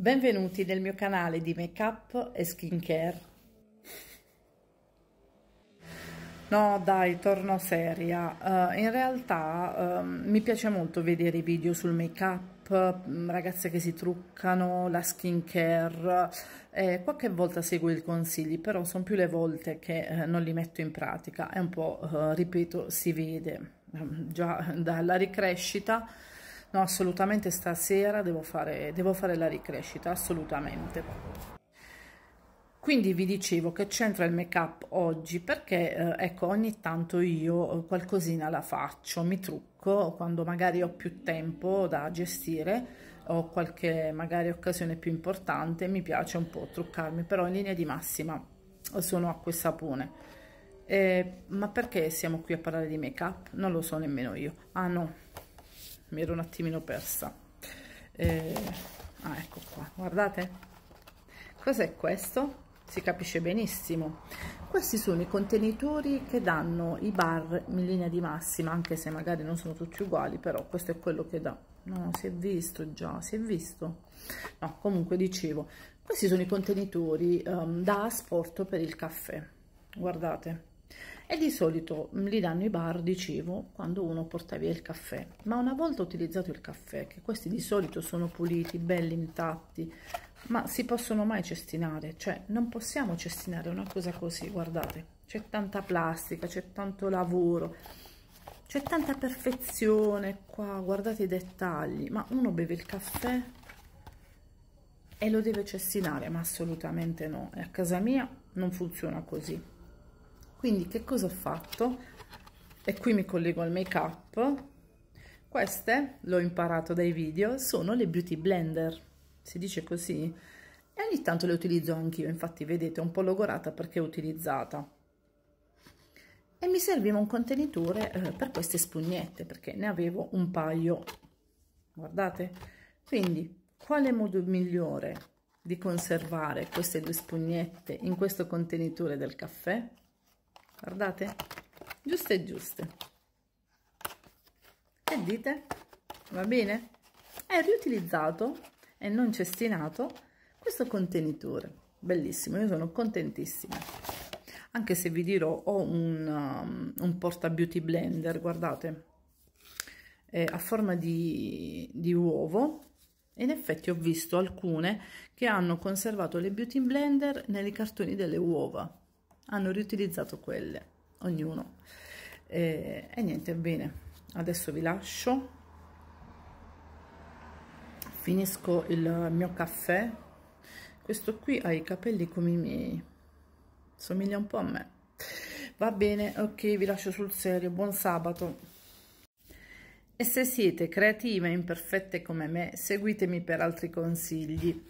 Benvenuti nel mio canale di make up e skincare. No dai, torno seria. Uh, in realtà uh, mi piace molto vedere i video sul make up, mm, ragazze che si truccano, la skincare. Eh, qualche volta seguo i consigli, però sono più le volte che eh, non li metto in pratica. È un po', uh, ripeto, si vede ehm, già dalla ricrescita no assolutamente stasera devo fare, devo fare la ricrescita assolutamente quindi vi dicevo che c'entra il make up oggi perché eh, ecco ogni tanto io eh, qualcosina la faccio, mi trucco quando magari ho più tempo da gestire o qualche magari occasione più importante, mi piace un po' truccarmi, però in linea di massima sono acqua e sapone. Eh, ma perché siamo qui a parlare di make up? Non lo so nemmeno io. Ah no, mi ero un attimino persa eh, ah, ecco qua guardate cos'è questo si capisce benissimo questi sono i contenitori che danno i bar in linea di massima anche se magari non sono tutti uguali però questo è quello che dà no si è visto già si è visto no comunque dicevo questi sono i contenitori um, da asporto per il caffè guardate e di solito mm, li danno i bar, dicevo, quando uno porta via il caffè. Ma una volta utilizzato il caffè, che questi di solito sono puliti, belli, intatti, ma si possono mai cestinare? Cioè, non possiamo cestinare una cosa così, guardate. C'è tanta plastica, c'è tanto lavoro, c'è tanta perfezione qua, guardate i dettagli. Ma uno beve il caffè e lo deve cestinare? Ma assolutamente no. E a casa mia non funziona così quindi che cosa ho fatto e qui mi collego al make up queste l'ho imparato dai video sono le beauty blender si dice così e ogni tanto le utilizzo anch'io infatti vedete un po' logorata perché utilizzata e mi serviva un contenitore eh, per queste spugnette perché ne avevo un paio guardate quindi quale modo migliore di conservare queste due spugnette in questo contenitore del caffè guardate giuste giuste e dite va bene è riutilizzato e non cestinato questo contenitore bellissimo io sono contentissima anche se vi dirò ho un, um, un porta beauty blender guardate è a forma di, di uovo in effetti ho visto alcune che hanno conservato le beauty blender nei cartoni delle uova hanno riutilizzato quelle, ognuno. E, e niente, bene, adesso vi lascio, finisco il mio caffè, questo qui ha i capelli come i miei, somiglia un po' a me. Va bene, ok, vi lascio sul serio, buon sabato. E se siete creative e imperfette come me, seguitemi per altri consigli.